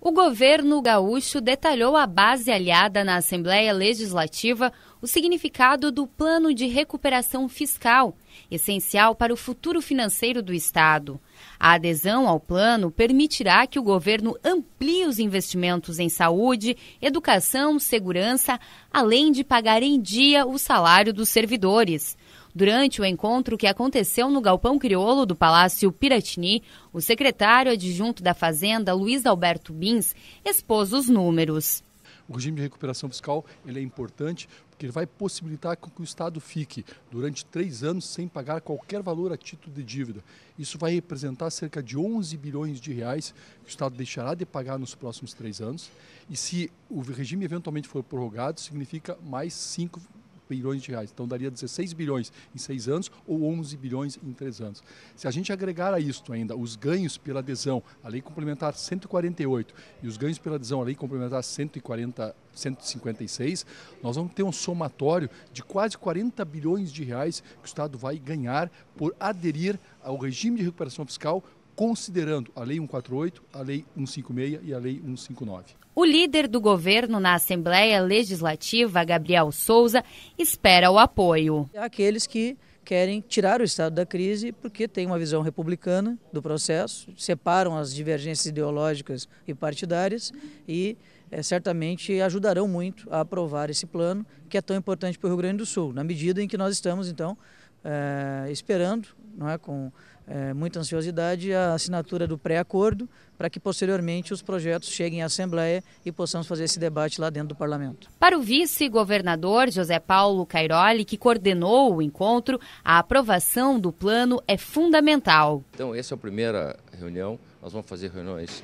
O governo gaúcho detalhou à base aliada na Assembleia Legislativa o significado do Plano de Recuperação Fiscal, essencial para o futuro financeiro do Estado. A adesão ao plano permitirá que o governo amplie os investimentos em saúde, educação, segurança, além de pagar em dia o salário dos servidores. Durante o encontro que aconteceu no Galpão Criolo do Palácio Piratini, o secretário adjunto da Fazenda, Luiz Alberto Bins, expôs os números. O regime de recuperação fiscal ele é importante porque ele vai possibilitar que o Estado fique durante três anos sem pagar qualquer valor a título de dívida. Isso vai representar cerca de 11 bilhões de reais que o Estado deixará de pagar nos próximos três anos. E se o regime eventualmente for prorrogado, significa mais 5 bilhões de reais. Então daria 16 bilhões em seis anos ou 11 bilhões em três anos. Se a gente agregar a isto ainda os ganhos pela adesão à Lei Complementar 148 e os ganhos pela adesão à Lei Complementar 140 156, nós vamos ter um somatório de quase 40 bilhões de reais que o Estado vai ganhar por aderir ao regime de recuperação fiscal considerando a Lei 148, a Lei 156 e a Lei 159. O líder do governo na Assembleia Legislativa, Gabriel Souza, espera o apoio. Aqueles que querem tirar o Estado da crise porque tem uma visão republicana do processo, separam as divergências ideológicas e partidárias e é, certamente ajudarão muito a aprovar esse plano que é tão importante para o Rio Grande do Sul, na medida em que nós estamos, então, é, esperando, não é, com é, muita ansiosidade, a assinatura do pré-acordo para que posteriormente os projetos cheguem à Assembleia e possamos fazer esse debate lá dentro do Parlamento. Para o vice-governador José Paulo Cairoli, que coordenou o encontro, a aprovação do plano é fundamental. Então, essa é a primeira reunião. Nós vamos fazer reuniões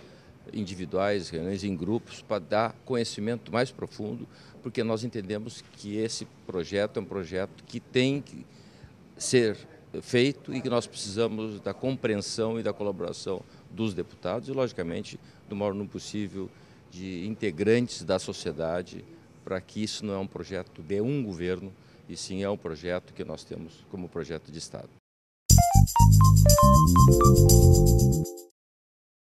individuais, reuniões em grupos, para dar conhecimento mais profundo, porque nós entendemos que esse projeto é um projeto que tem que ser feito e que nós precisamos da compreensão e da colaboração dos deputados e, logicamente, do maior número possível de integrantes da sociedade para que isso não é um projeto de um governo, e sim é um projeto que nós temos como projeto de Estado.